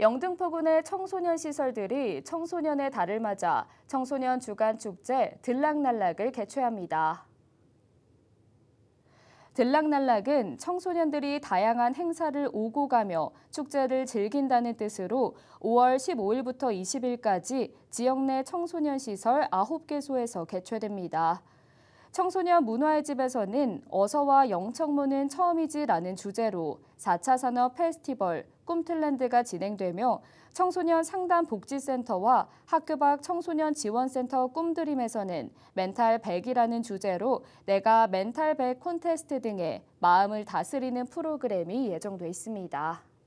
영등포군의 청소년 시설들이 청소년의 달을 맞아 청소년 주간 축제 들락날락을 개최합니다. 들락날락은 청소년들이 다양한 행사를 오고 가며 축제를 즐긴다는 뜻으로 5월 15일부터 20일까지 지역 내 청소년 시설 9개소에서 개최됩니다. 청소년 문화의 집에서는 어서와 영청문은 처음이지라는 주제로 4차 산업 페스티벌 꿈틀랜드가 진행되며 청소년 상담 복지센터와 학교 밖 청소년 지원센터 꿈드림에서는 멘탈 100이라는 주제로 내가 멘탈 100 콘테스트 등의 마음을 다스리는 프로그램이 예정돼 있습니다.